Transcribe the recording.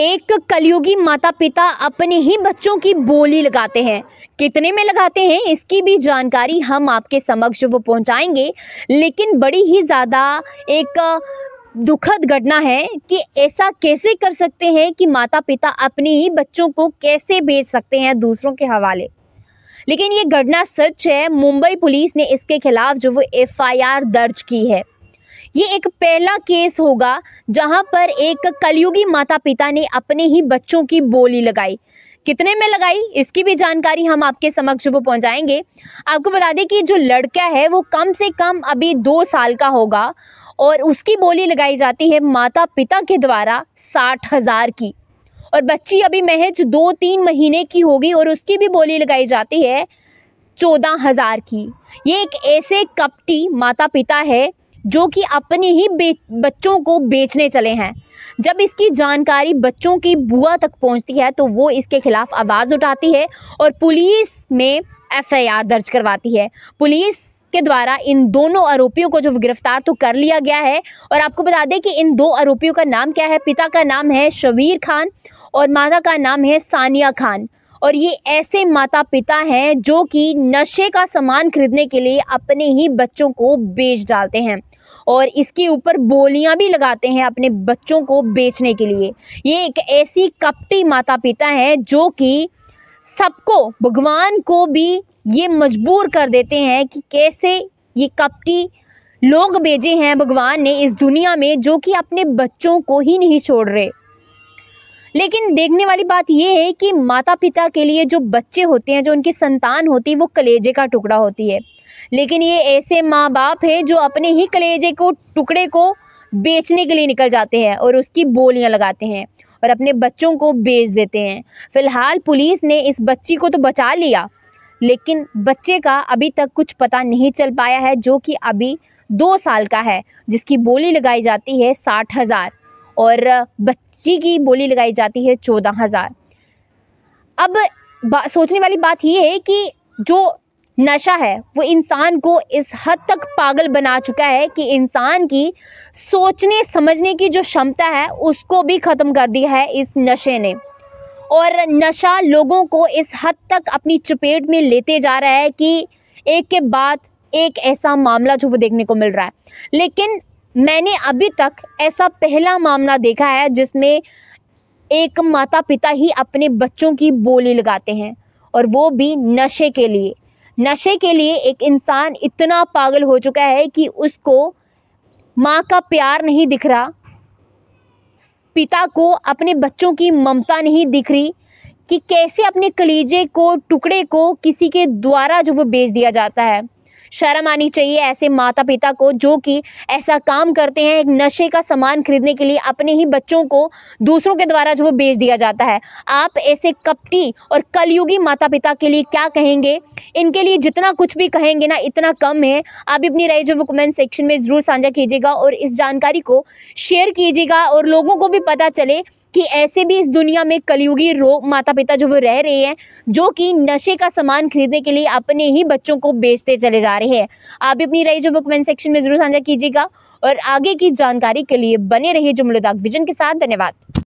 एक कलयुगी माता पिता अपने ही बच्चों की बोली लगाते हैं कितने में लगाते हैं इसकी भी जानकारी हम आपके समक्ष वो पहुंचाएंगे लेकिन बड़ी ही ज़्यादा एक दुखद घटना है कि ऐसा कैसे कर सकते हैं कि माता पिता अपने ही बच्चों को कैसे बेच सकते हैं दूसरों के हवाले लेकिन ये घटना सच है मुंबई पुलिस ने इसके खिलाफ जो वो एफ दर्ज की है ये एक पहला केस होगा जहां पर एक कलयुगी माता पिता ने अपने ही बच्चों की बोली लगाई कितने में लगाई इसकी भी जानकारी हम आपके समक्ष वो पहुंचाएंगे आपको बता दें कि जो लड़का है वो कम से कम अभी दो साल का होगा और उसकी बोली लगाई जाती है माता पिता के द्वारा साठ हज़ार की और बच्ची अभी महज दो तीन महीने की होगी और उसकी भी बोली लगाई जाती है चौदह हज़ार की ये एक ऐसे कपटी माता पिता है जो कि अपने ही बच्चों को बेचने चले हैं जब इसकी जानकारी बच्चों की बुआ तक पहुंचती है तो वो इसके खिलाफ आवाज़ उठाती है और पुलिस में एफआईआर दर्ज करवाती है पुलिस के द्वारा इन दोनों आरोपियों को जो गिरफ्तार तो कर लिया गया है और आपको बता दें कि इन दो आरोपियों का नाम क्या है पिता का नाम है शबीर खान और माता का नाम है सानिया खान और ये ऐसे माता पिता हैं जो कि नशे का सामान खरीदने के लिए अपने ही बच्चों को बेच डालते हैं और इसके ऊपर बोलियां भी लगाते हैं अपने बच्चों को बेचने के लिए ये एक ऐसी कपटी माता पिता हैं जो कि सबको भगवान को भी ये मजबूर कर देते हैं कि कैसे ये कपटी लोग भेजे हैं भगवान ने इस दुनिया में जो कि अपने बच्चों को ही नहीं छोड़ रहे लेकिन देखने वाली बात यह है कि माता पिता के लिए जो बच्चे होते हैं जो उनकी संतान होती है वो कलेजे का टुकड़ा होती है लेकिन ये ऐसे माँ बाप हैं जो अपने ही कलेजे को टुकड़े को बेचने के लिए निकल जाते हैं और उसकी बोलियाँ लगाते हैं और अपने बच्चों को बेच देते हैं फिलहाल पुलिस ने इस बच्ची को तो बचा लिया लेकिन बच्चे का अभी तक कुछ पता नहीं चल पाया है जो कि अभी दो साल का है जिसकी बोली लगाई जाती है साठ हज़ार और बच्ची की बोली लगाई जाती है चौदह हज़ार अब सोचने वाली बात यह है कि जो नशा है वो इंसान को इस हद तक पागल बना चुका है कि इंसान की सोचने समझने की जो क्षमता है उसको भी ख़त्म कर दिया है इस नशे ने और नशा लोगों को इस हद तक अपनी चपेट में लेते जा रहा है कि एक के बाद एक ऐसा मामला जो वो देखने को मिल रहा है लेकिन मैंने अभी तक ऐसा पहला मामला देखा है जिसमें एक माता पिता ही अपने बच्चों की बोली लगाते हैं और वो भी नशे के लिए नशे के लिए एक इंसान इतना पागल हो चुका है कि उसको माँ का प्यार नहीं दिख रहा पिता को अपने बच्चों की ममता नहीं दिख रही कि कैसे अपने कलीजे को टुकड़े को किसी के द्वारा जो वो बेच दिया जाता है शर्म आनी चाहिए ऐसे माता पिता को जो कि ऐसा काम करते हैं एक नशे का सामान खरीदने के लिए अपने ही बच्चों को दूसरों के द्वारा जो वो बेच दिया जाता है आप ऐसे कपटी और कलयुगी माता पिता के लिए क्या कहेंगे इनके लिए जितना कुछ भी कहेंगे ना इतना कम है आप अपनी राय जो वो कमेंट सेक्शन में ज़रूर साझा कीजिएगा और इस जानकारी को शेयर कीजिएगा और लोगों को भी पता चले कि ऐसे भी इस दुनिया में कलयुगी रो माता पिता जो वो रह रहे हैं जो कि नशे का सामान खरीदने के लिए अपने ही बच्चों को बेचते चले जा रहे हैं आप भी अपनी राय जो वो कमेंट सेक्शन में जरूर साझा कीजिएगा और आगे की जानकारी के लिए बने रहिए जुमलोदाग विजन के साथ धन्यवाद